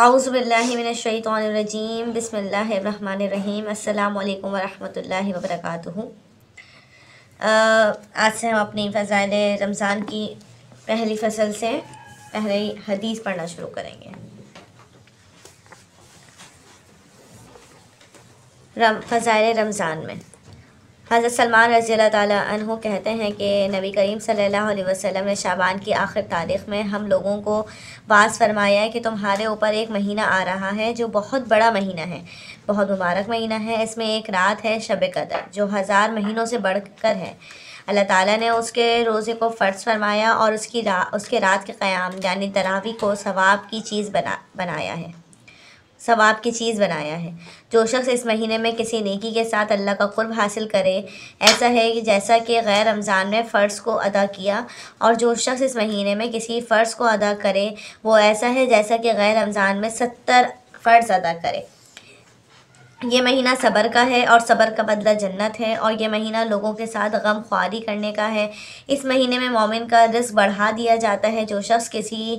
आउज़बिल्लिमिनशैतरजीम बसमीम अल्लाम वरहमल वर्क आज से हम अपनी फ़ज़ाइल रमज़ान की पहली फसल से पहले हदीस पढ़ना शुरू करेंगे रम फ़ज़ाइल रमज़ान में हज़रत सलमान रजी तु कहते हैं कि नबी करीम सल्लल्लाहु अलैहि वसल्लम ने शाबान की आखिर तारीख में हम लोगों को बास फरमाया है कि तुम्हारे ऊपर एक महीना आ रहा है जो बहुत बड़ा महीना है बहुत मुबारक महीना है इसमें एक रात है शब कदर जो हज़ार महीनों से बढ़कर है अल्लाह ताला ने उसके रोज़े को फ़र्ज फरमाया और उसकी रा उसके रात के क़्याम यानी तरावी को सवाब की चीज़ बना बनाया है सवाब की चीज़ बनाया है जो शख्स इस महीने में किसी नेकी के साथ अल्लाह का कुर्ब हासिल करे ऐसा है कि जैसा कि गैर रमज़ान में फ़र्ज़ को अदा किया और जो शख्स इस महीने में किसी फ़र्ज़ को अदा करे वो ऐसा है जैसा कि गैर रमज़ान में सत्तर फ़र्ज़ अदा करे ये महीना सबर का है और सबर का बदला जन्नत है और ये महीना लोगों के साथ गम ख्वारी करने का है इस महीने में मोमिन का रिस्क बढ़ा दिया जाता है जो शख्स किसी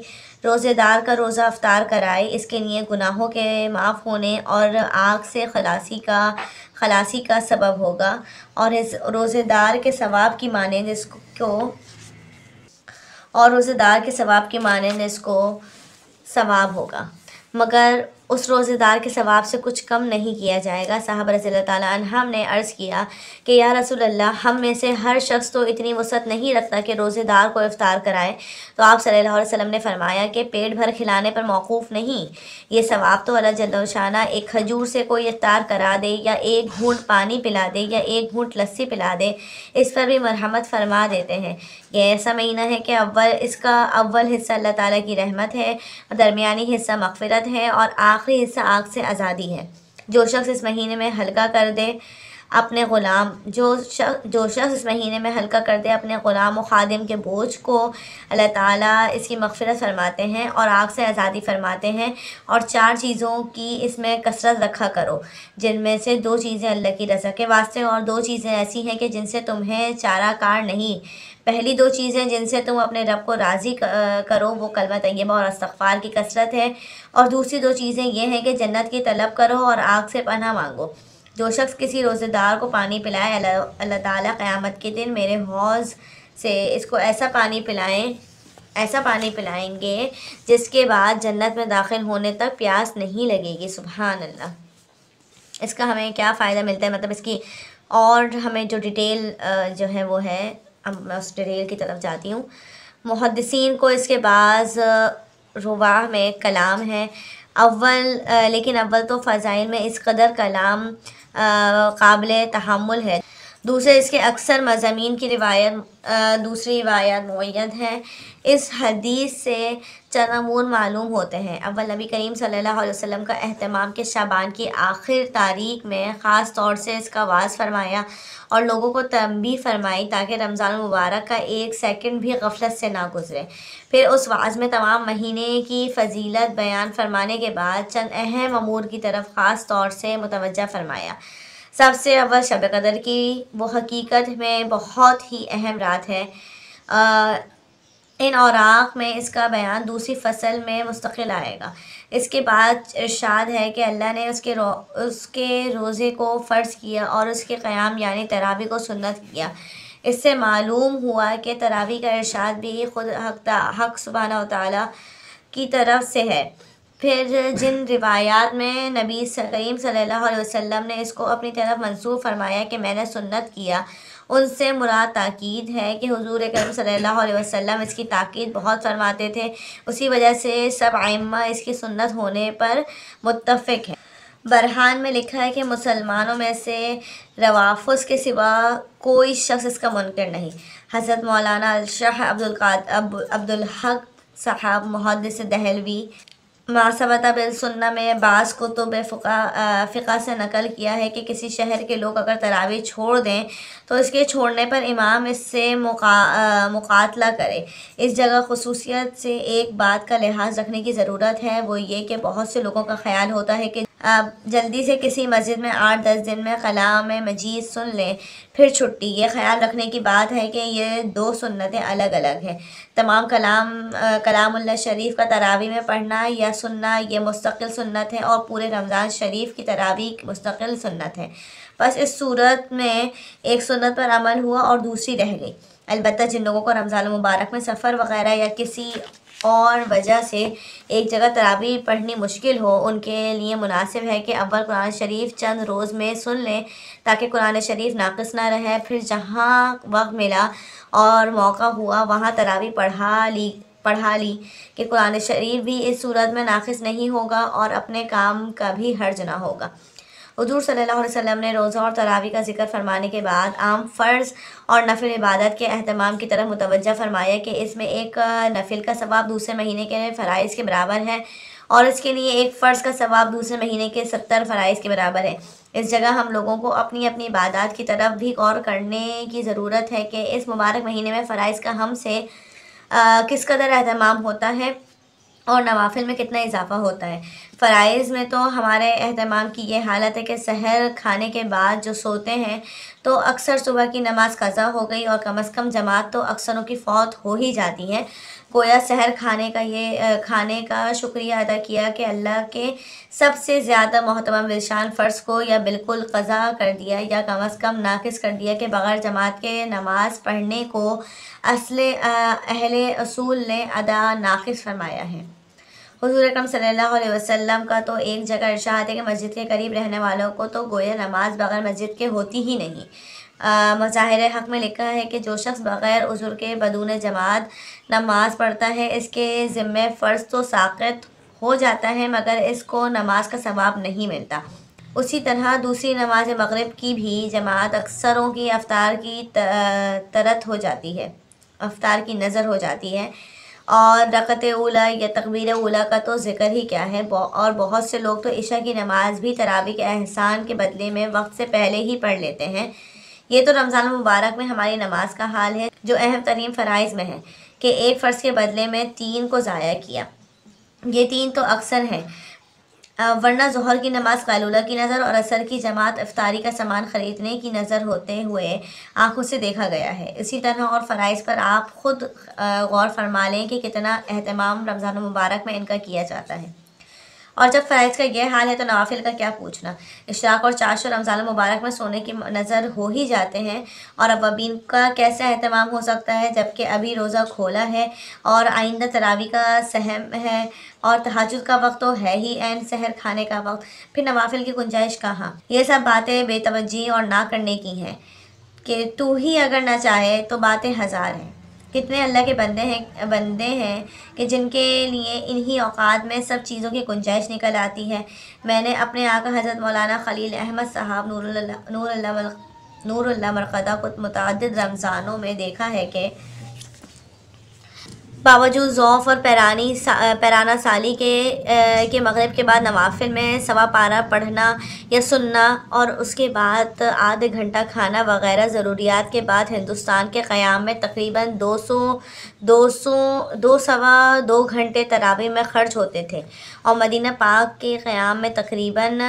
रोज़ेदार का रोज़ा अफ्तार कराए इसके लिए गुनाहों के माफ़ होने और आग से खलासी का खलासी का सबब होगा और इस रोज़ेदार के सवाब की माने जिसको और रोज़ेदार के सवाब की माने इसको सवाब होगा मगर उस रोज़ेदार के सवाब से कुछ कम नहीं किया जाएगा साहब रज़ी तम ने अर्ज़ किया कि या रसूल अल्लाह हम में से हर शख्स तो इतनी वसत नहीं रखता कि रोज़ेदार को इफ़ार कराए तो आप सल्लल्लाहु अलैहि वसल्लम ने फरमाया कि पेट भर खिलाने पर मौकूफ़ नहीं ये सवाब तो अल्लाह जल्दोशाना एक खजूर से कोई इफ़ार करा दे या एक घूट पानी पिला दे या एक घूट लस्सी पिला दे इस पर भी मरहमत फरमा देते हैं ये ऐसा महीना है कि अव्वल इसका अव्वल हिस्सा अल्लाह ताली की रहमत है दरमिया हिस्सा मफ़रत है और आ आखिरी हिस्सा आग से आज़ादी है जो शख्स इस महीने में हल्का कर दे अपने ग़ुलाम जो शख्स जो शख्स इस महीने में हल्का कर दे अपने ग़ुलाम व खादिम के बोझ को अल्लाह ताला इसकी मगफरत फरमाते हैं और आग से आज़ादी फरमाते हैं और चार चीज़ों की इसमें कसरत रखा करो जिनमें से दो चीज़ें अल्लाह की रजा के वास्ते और दो चीज़ें ऐसी हैं कि जिनसे तुम्हें चारा कार नहीं पहली दो चीज़ें जिनसे तुम अपने रब को राज़ी करो वो कलमा तैयबा और अस्तफ़ार की कसरत है और दूसरी दो चीज़ें ये हैं कि जन्नत की तलब करो और आग से पना मांगो जो शख्स किसी रोज़ेदार को पानी पिलाए अल्लाह ताला क़यामत के दिन मेरे हौज़ से इसको ऐसा पानी पिलाएँ ऐसा पानी पिलाएंगे जिसके बाद जन्नत में दाखिल होने तक प्यास नहीं लगेगी सुबह अल्लाह इसका हमें क्या फ़ायदा मिलता है मतलब इसकी और हमें जो डिटेल जो है वो है अब मैं उस डिटेल की तरफ जाती हूँ मुहदसिन को इसके बाद रवा में कलाम है अव्वल लेकिन अव्वल तो फ़ज़ाइल में इस कदर कलाम काबिल तहमुल है दूसरे इसके अक्सर मजामी की रिवायत दूसरी रिवायत मुयद है इस हदीस से चंद मालूम होते हैं अव्वल नबी करीम सल्लल्लाहु अलैहि वसल्लम का अहतमाम के शाबान की आखिर तारीख में ख़ास तौर से इसका वाज फरमाया और लोगों को तंबी फरमाई ताकि रमज़ान मुबारक का एक सेकंड भी गफलत से ना गुजरे फिर उस वाज में तमाम महीने की फजीलत बयान फरमाने के बाद चंद अहम अमूर की तरफ ख़ास तौर से मुतवज़ा फरमाया सबसे अव्वल शब कदर की वो हकीकत में बहुत ही अहम रात है आ, इन औरक में इसका बयान दूसरी फसल में मुस्तकिल आएगा इसके बाद इर्शाद है कि अल्लाह ने उसके रो उसके रोज़े को फ़र्ज़ किया और उसके क़्याम यानी तरावी को सुन्नत किया इससे मालूम हुआ कि तरावी का इर्शाद भी खुद हक हक सुबहाना ताली की तरफ से है फिर जिन रिवायात में नबी सलीम सल्लल्लाहु अलैहि वसल्लम ने इसको अपनी तरफ मंसूब फरमाया कि मैंने सुन्नत किया उनसे मुराद ताक़ीद है कि हुजूर करम सल्लल्लाहु अलैहि वसल्लम इसकी ताक़ीद बहुत फरमाते थे उसी वजह से सब आइम्मा इसकी सुन्नत होने पर मुतफ़ है बरहान में लिखा है कि मुसलमानों में से रवाफ़ के सिवा कोई शख्स इसका मुनकर नहीं हज़रत मौलाना अलशाह अब्दुल अब अब्दुल हक साहब मुहदस दहलवी मासबत बिलसन्ना में बास को तो बेफ़ा फ़िका से नकल किया है कि किसी शहर के लोग अगर तरावी छोड़ दें तो इसके छोड़ने पर इमाम इससे मुका मुकातला करे इस जगह खसूसियत से एक बात का लिहाज रखने की ज़रूरत है वो ये कि बहुत से लोगों का ख्याल होता है कि जल्दी से किसी मस्जिद में आठ दस दिन में कलाम मजीद सुन लें फिर छुट्टी ये ख्याल रखने की बात है कि ये दो सुन्नतें अलग अलग हैं तमाम कलाम कलामुल्ला शरीफ का तरावी में पढ़ना या सुनना ये मुस्तकिल सुन्नत है और पूरे रमज़ान शरीफ की तरावी मुस्तकिल सुन्नत है बस इस सूरत में एक सुन्नत पर अमल हुआ और दूसरी रह गई अलबत् जिन लोगों को रमज़ान मुबारक में सफ़र वगैरह या किसी और वजह से एक जगह तरावी पढ़नी मुश्किल हो उनके लिए मुनासिब है कि अव्वल कुरान शरीफ चंद रोज़ में सुन लें ताकि कुरान शरीफ नाकस ना रहे फिर जहाँ वक्त मिला और मौका हुआ वहाँ तरावी पढ़ा ली पढ़ा ली कि कुरान शरीफ भी इस सूरत में नाकस नहीं होगा और अपने काम का भी हर्ज ना होगा हजूर सल्ला वसम ने रोज़ा और तरावी का जिक्र फरमाने के बाद आम फ़र्ज़ और नफिल इबादत के अहतमाम की तरफ मुतवजह फरमाया कि इसमें एक नफिल का सवाब दूसरे महीने के फ़रज़ के बराबर है और इसके लिए एक फ़र्ज़ का सवाब दूसरे महीने के सत्तर फ़राइज़ के बराबर है इस जगह हम लोगों को अपनी अपनी इबादत की तरफ भी गौर करने की ज़रूरत है कि इस मुबारक महीने में फ़रज़ का हम से किस कदर अहतमाम होता है और नवाफिल में कितना इजाफ़ा होता है फ़राइज़ में तो हमारे अहतमाम की ये हालत है कि सहर खाने के बाद जो सोते हैं तो अक्सर सुबह की नमाज़ क़ज़ा हो गई और कम अज़ कम जमात तो अक्सरों की फ़ौत हो ही जाती है गोया शहर खाने का ये खाने का शुक्रिया अदा किया कि अल्लाह के सबसे ज़्यादा महतम विशान फ़र्ज़ को या बिल्कुल क़ज़ा कर दिया या कम अज़ कम नाकस कर दिया कि बग़ैर जमात के नमाज़ पढ़ने को असल अहल असूल ने अदा नाकस फरमाया है हजूर अक्रम वसल्लम का तो एक जगह इर्शाद है कि मस्जिद के करीब रहने वालों को तो गोया नमाज बगैर मस्जिद के होती ही नहीं मज़ाहिर हक में लिखा है कि जो शख्स बग़ैर उजुर के बदून जमात नमाज पढ़ता है इसके ज़िम्मे फ़र्ज तो साकत हो जाता है मगर इसको नमाज का सवाब नहीं मिलता उसी तरह दूसरी नमाज मगरब की भी जमात अक्सरों की अफ्तार की तरत हो जाती है अफ्तार की नज़र हो जाती है और रकत ओला या तकबीर ओला का तो ज़िक्र ही क्या है और बहुत से लोग तो इशा की नमाज़ भी तरावी के एहसान के बदले में वक्त से पहले ही पढ़ लेते हैं ये तो रमज़ान मुबारक में हमारी नमाज का हाल है जो अहम तरीन फ़रज़ में है कि एक फ़र्ज़ के बदले में तीन को ज़ाया किया ये तीन तो अक्सर हैं वरना जहर की नमाज कैलोला की नज़र और असर की जमात अफ्तारी का सामान ख़रीदने की नज़र होते हुए आंखों से देखा गया है इसी तरह और फ़राइज़ पर आप ख़ुद गौर फरमा लें कि कितना अहतमाम रमज़ान मुबारक में इनका किया जाता है और जब फ़राइज़ का यह हाल है तो नवाफिल का क्या पूछना इश्राक और चाश और रमज़ान मुबारक में सोने की नज़र हो ही जाते हैं और अबीन का कैसा अहतमाम हो सकता है जबकि अभी रोज़ा खोला है और आइंदा तरावी का सहम है और तहजद का वक्त तो है ही एन सहर खाने का वक्त फिर नवाफिल की गुंजाइश कहाँ ये सब बातें बेतवजी और ना करने की हैं कि तू ही अगर ना चाहे तो बातें हज़ार हैं कितने अल्लाह के बंदे हैं बंदे हैं कि जिनके लिए इन्हीं औकात में सब चीज़ों की गुंजाइश निकल आती है मैंने अपने आका हज़रत मौलाना खलील अहमद साहब नूर नूर नूर मरकदा को मतद रमज़ानों में देखा है कि बावजूद ज़ौफ़ और पैरानी सा, पैराना साली के आ, के मगरब के बाद नवाफिल में सवा पारा पढ़ना या सुनना और उसके बाद आधे घंटा खाना वगैरह ज़रूरियात के बाद हिंदुस्तान के क़्याम में तकरीबन दो सौ दो सौ दो सवा दो घंटे तरावी में ख़र्च होते थे और मदीना पाक के क़्याम में तकरीबन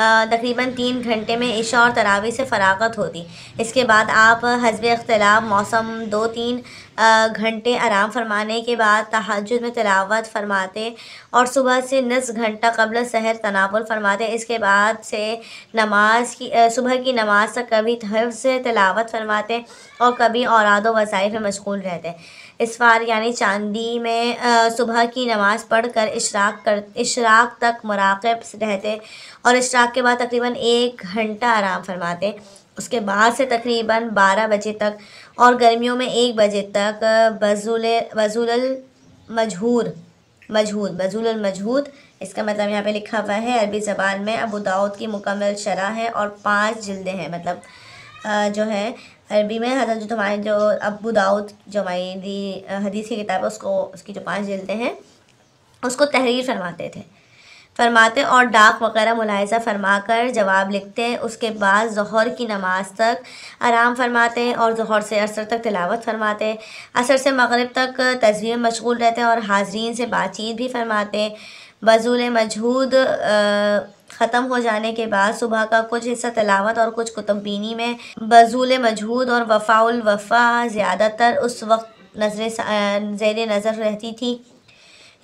तकरीबन तीन घंटे में इशा और तरावी से फरागत होती इसके बाद आप हजब अख्तलाब मौसम दो तीन घंटे आराम फरमाने के बाद तहजद में तलावत फरमाते और सुबह से नस घंटा कबल सहर तनावल फरमाते इसके बाद से नमाज की सुबह की नमाज तक कभी से तलावत फरमाते और कभी औराद वसाइफ में मशगूल रहते बार यानी चांदी में सुबह की नमाज पढ़ कर इशराक कर इशराक तक मराकब रहते और इशराक के बाद तकरीबन एक घंटा आराम फरमाते उसके बाद से तकरीबन 12 बजे तक और गर्मियों में एक बजे तक बजूल बजूल मजहूर मजहूर बजूल मजहूर इसका मतलब यहाँ पे लिखा हुआ है अरबी ज़बान में अबू दाऊद की मुकम्मल शरह है और पांच जल्दें हैं मतलब जो है अरबी में हजरत जो हमारे जो अबू दाऊद जो हमारी हदीस की किताब है उसको उसकी जो पाँच जल्दें हैं उसको तहरीर फरमाते थे फरमाते और डाक वगैरह मुलायजा फरमा कर जवाब लिखते हैं उसके बाद जहर की नमाज तक आराम फरमाते हैं और जहर से असर तक तिलावत फरमाते हैं असर से मगरब तक तस्वीर मशगूल रहते हैं और हाजरीन से बातचीत भी फरमाते हैं बजूल मजहूद ख़त्म हो जाने के बाद सुबह का कुछ हिस्सा तलावत और कुछ कुतुबीनी में बजूल मजहूद और वफ़ाउल वफ़ा ज़्यादातर उस वक्त नजर जैर नज़र रहती थी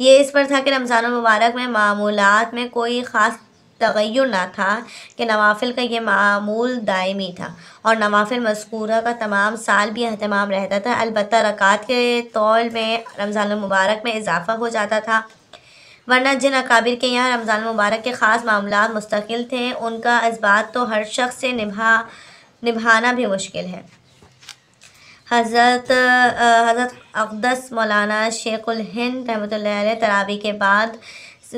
ये इस पर था कि रमज़ान मुबारक में मामूलत में कोई ख़ास तगैर ना था कि नवाफिल का ये मामूल दायमी था और नवाफिल मस्कूरा का तमाम साल भी अहतमाम रहता था अलबत् रक़ात के तौल में रमज़ान मुबारक में इजाफ़ा हो जाता था वरना जिन अकाबिर के यहाँ रमज़ान मुबारक के ख़ास मामला मुस्तकिल थे उनका इस बात तो हर शख्स से निभा निभाना भी मुश्किल है हज़रत हज़रत अकदस मौलाना शेखुल हिंद रहमत तरावी के बाद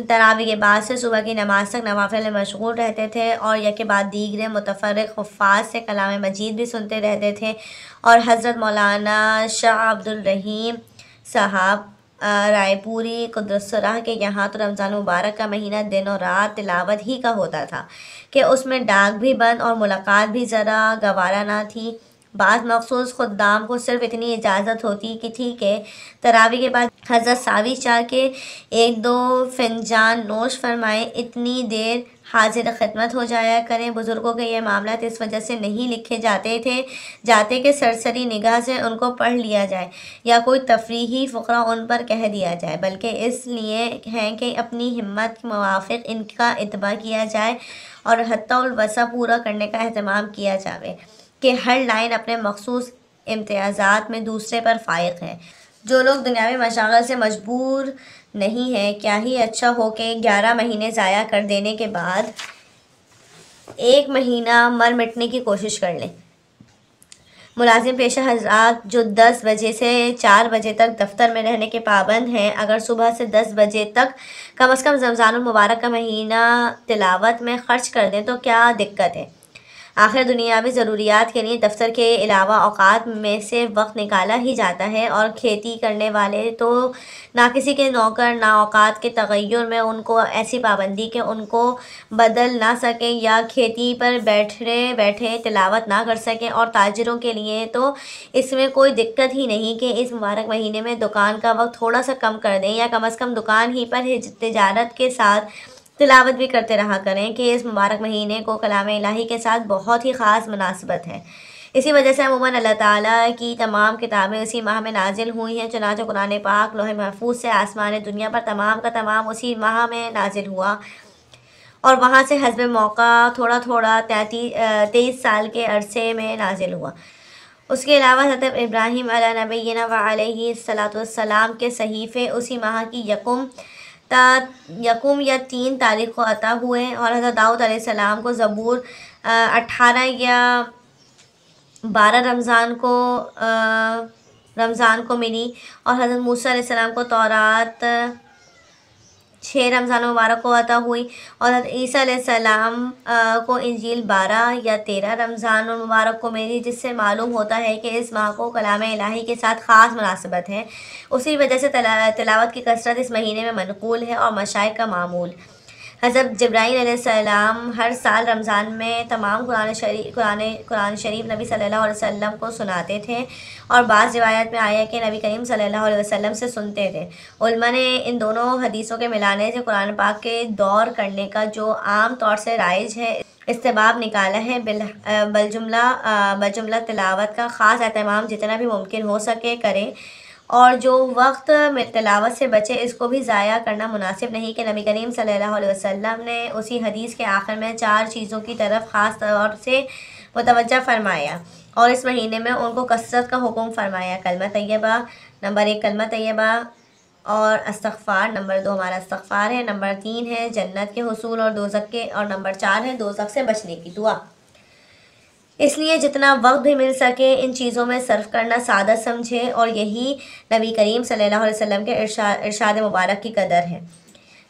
तरावी के बाद से सुबह की नमाज तक नवाफिल में मशगूल रहते थे और यह के बाद दीगर मुतफ़र हफाज से कलाम मजीद भी सुनते रहते थे और हज़रत मौलाना शाह अब्दुल रहीम साहब रायपुरी कुदरसराह के यहाँ तो रमज़ान मुबारक का महीना दिन और रात तिलावत ही का होता था कि उसमें डाक भी बंद और मुलाकात भी ज़रा गवारा ना थी बाद मखसूस खुदाम को सिर्फ इतनी इजाज़त होती कि ठीक है तरावी के बाद हज़रत सावी चाह के एक दो फिनजान नोश फरमाए इतनी देर हाजिर खदमत हो जाया करें बुज़ुर्गों के ये मामला इस वजह से नहीं लिखे जाते थे जाते कि सरसरी निगाह से उनको पढ़ लिया जाए या कोई तफरी फ़करा उन पर कह दिया जाए बल्कि इसलिए हैं कि अपनी हिम्मत के मुआफ़ इनका इतबा किया जाए और हत्या वसा पूरा करने का अहतमाम किया जाए कि हर लाइन अपने मखसूस इम्तियाज़ात में दूसरे पर फ़ायक है जो लोग दुनियावी मशागल से मजबूर नहीं हैं क्या ही अच्छा हो के ग्यारह महीने ज़ाया कर देने के बाद एक महीना मर मिटने की कोशिश कर लें मुलाजिम पेशा हजरात जो दस बजे से चार बजे तक दफ्तर में रहने के पाबंद हैं अगर सुबह से दस बजे तक कम अज़ कम रमज़ान मुबारक का महीना तिलावत में ख़र्च कर दें तो क्या दिक्कत है आखिर दुनियावी ज़रूरियात के लिए दफ्तर के अलावा अवकात में से वक्त निकाला ही जाता है और खेती करने वाले तो ना किसी के नौकर ना अवात के तगैर में उनको ऐसी पाबंदी कि उनको बदल ना सकें या खेती पर बैठे बैठे तलावत ना कर सकें और ताजरों के लिए तो इसमें कोई दिक्कत ही नहीं कि इस मुबारक महीने में दुकान का वक्त थोड़ा सा कम कर दें या कम अज़ कम दुकान ही पर तजारत के साथ तिलावत भी करते रहा करें कि इस मुबारक महीने को कलाम इलाही के साथ बहुत ही ख़ास मुनासबत है इसी वजह से अमूमन अल्लाह ताला की तमाम किताबें उसी माह में नाजिल हुई हैं चुनाच कुरान पाक लोहे महफूज से आसमान दुनिया पर तमाम का तमाम उसी माह में नाजिल हुआ और वहाँ से हजब मौका थोड़ा थोड़ा तैतीस तेईस साल के अरसे में नाजिल हुआ उसके अलावा हजरत इब्राहिम नबीना वालसलाम के सहीफ़े उसी माह की यकुम यकुम या तीन तारीख को अता हुए और हज़रत दाऊद आसमाम को ज़बूर अठारह या बारह रमज़ान को रमज़ान को मिली और हज़रत मूसा सलाम को तौरात छः रमज़ान मुबारक को अता हुई और ईसा सलाम को इंजील बारह या तेरह रमज़ान और मुबारक को मेरी जिससे मालूम होता है कि इस माह को कलाम इलाही के साथ ख़ास मुनासबत है उसी वजह से तलावत की कसरत इस महीने में मनकूल है और मशाइ का मामूल हज़रत जब्राहीम हर साल रमज़ान में तमाम कुरान शरीफ कुरान कुरान शरीफ नबी सल्लल्लाहु अलैहि वसल्लम को सुनाते थे और बाज़ रिवायत में आया कि नबी करीम सल्लल्लाहु अलैहि वसल्लम से सुनते थे उल्मा ने इन दोनों हदीसों के मिलाने से कुरान पाक के दौर करने का जो आम तौर से राइज है इस्तेबाब निकाला है बिल बलजुमला बलजुमला तिलावत का ख़ास अहतमाम जितना भी मुमकिन हो सके करें और जो वक्त में तलावत से बचे इसको भी ज़ाया करना मुनासिब नहीं कि नबी करीम सल्लल्लाहु अलैहि वसल्लम ने उसी हदीस के आखिर में चार चीज़ों की तरफ ख़ास तौर से मुतवज़ा फरमाया और इस महीने में उनको कसरत का हुक्म फरमाया कलमा तैयबा नंबर एक कलमा तैयबा और अस्तफ़ार नंबर दो हमारा अस्तफ़ार है नंबर तीन है जन्नत के हसूल और दोजक के और नंबर चार है दोजक से बचने की दुआ इसलिए जितना वक्त भी मिल सके इन चीज़ों में सर्व करना सादा समझें और यही नबी करीम सल्लल्लाहु अलैहि वसल्लम के इरशा इरशाद मुबारक की कदर है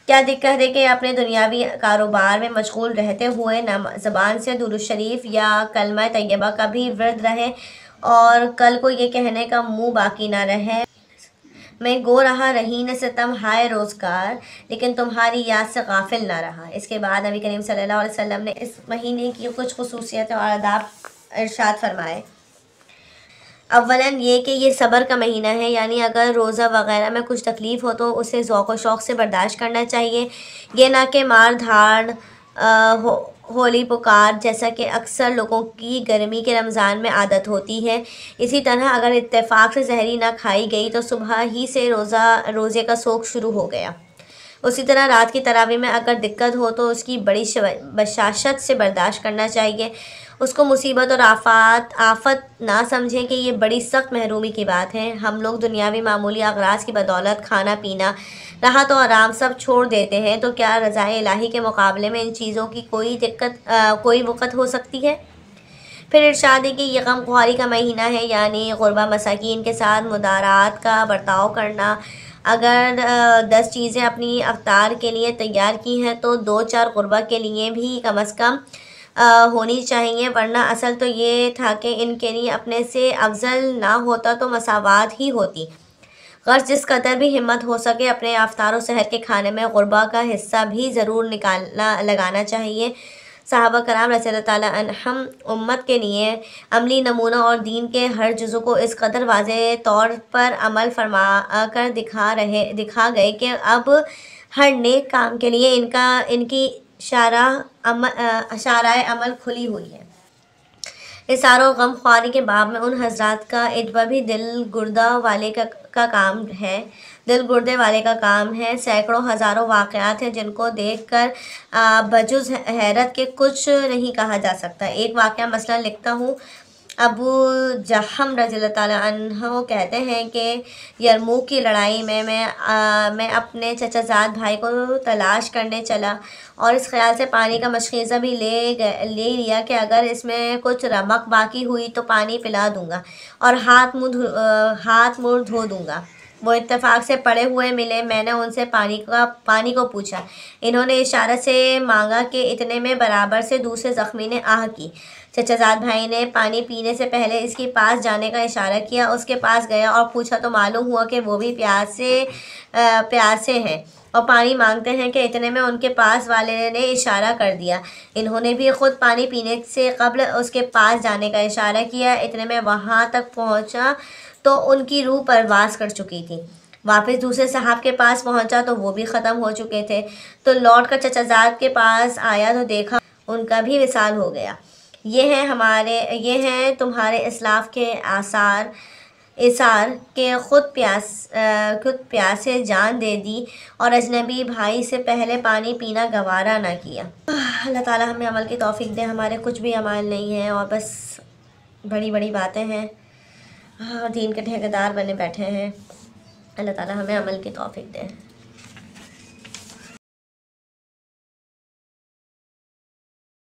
क्या दिक्कत है कि अपने दुनियावी कारोबार में मशगूल रहते हुए न ज़बान से दुरुशरीफ या कलमा तयबा का भी वर्द रहें और कल को ये कहने का मुँह बाकी ना रहे मैं गो रहा रही न सितम हाय रोज़गार लेकिन तुम्हारी याद से गाफिल ना रहा इसके बाद नबी करीम सल्लल्लाहु अलैहि वसल्लम ने इस महीने की कुछ खसूसियत और आदाब इरशाद फरमाए अवला ये कि यह सब्र का महीना है यानी अगर रोज़ा वगैरह में कुछ तकलीफ़ हो तो उसे ओक़ व शौक़ से बर्दाश्त करना चाहिए यह ना कि मार धाड़ हो होली पुकार जैसा कि अक्सर लोगों की गर्मी के रमज़ान में आदत होती है इसी तरह अगर इत्तेफाक से जहरी ना खाई गई तो सुबह ही से रोज़ा रोज़े का सोख शुरू हो गया उसी तरह रात की तरावी में अगर दिक्कत हो तो उसकी बड़ी बशाशत से बर्दाश्त करना चाहिए उसको मुसीबत और आफात आफत ना समझें कि ये बड़ी सख्त महरूमी की बात है हम लोग दुनियावी मामूली अगराज की बदौलत खाना पीना राहत तो और आराम सब छोड़ देते हैं तो क्या रज़ाए इलाही के मुकाबले में इन चीज़ों की कोई दिक्कत आ, कोई वक़्त हो सकती है फिर इर्शाद है कि यह गम खुआरी का महीना है यानी गुरबा मसाकिन के साथ मुदारात का बर्ताव करना अगर दस चीज़ें अपनी अवतार के लिए तैयार की हैं तो दो चार गुरबा के लिए भी कम अज़ कम होनी चाहिए वरना असल तो ये था कि इनके लिए अपने से अफजल ना होता तो मसावत ही होती गर्ज जिस कदर भी हिम्मत हो सके अपने अवतार और शहर के खाने में गुरबा का हिस्सा भी ज़रूर निकालना लगाना चाहिए सहाबा कराम रसल तहम उम्मत के लिए अमली नमूना और दीन के हर जुज़ों को इस कदर वाज तौर पर अमल फरमा कर दिखा रहे दिखा गए कि अब हर नेक काम के लिए इनका इनकी शारा अम शारा अमल खुली हुई है इसारों गम ख्वारी के बाब में उन हजरात का इतबा भी दिल गुर्दा वाले का का काम है दिल गुर्दे वाले का काम है सैकड़ों हज़ारों वाक़ात हैं जिनको देख कर बजुज हैरत के कुछ नहीं कहा जा सकता एक वाक़ मसला लिखता हूँ अबू जहम रज़ी तह कहते हैं कि यरमू की लड़ाई में मैं आ, मैं अपने चचाजाद भाई को तलाश करने चला और इस ख्याल से पानी का मशीज़ा भी ले ले लिया कि अगर इसमें कुछ रमक बाकी हुई तो पानी पिला दूँगा और हाथ मुँह हाथ मुँह धो दूँगा वो इत्तेफाक से पड़े हुए मिले मैंने उनसे पानी का पानी को पूछा इन्होंने इशारा से मांगा कि इतने में बराबर से दूसरे ज़ख्मी ने आह की चचाजाद भाई ने पानी पीने से पहले इसके पास जाने का इशारा किया उसके पास गया और पूछा तो मालूम हुआ कि वो भी प्यासे प्यासे हैं और पानी मांगते हैं कि इतने में उनके पास वाले ने इशारा कर दिया इन्होंने भी ख़ुद पानी पीने से कबल उसके पास जाने का इशारा किया इतने में वहाँ तक पहुँचा तो उनकी रूह परवास कर चुकी थी वापस दूसरे साहब के पास पहुंचा तो वो भी ख़त्म हो चुके थे तो लौट कर चचाजाद के पास आया तो देखा उनका भी विसाल हो गया ये हैं हमारे ये हैं तुम्हारे इसलाफ के आसार इसार के ख़ुद प्यास खुद प्यासे जान दे दी और अजनबी भाई से पहले पानी पीना गवारा ना किया अल्लाह ताला हमें अमल की तौफीक दे हमारे कुछ भी अमल नहीं है और बस बड़ी बड़ी बातें हैं हाँ, दीन के ठेकेदार बने बैठे हैं अल्लाह ताला हमें अमल की तौफीक दे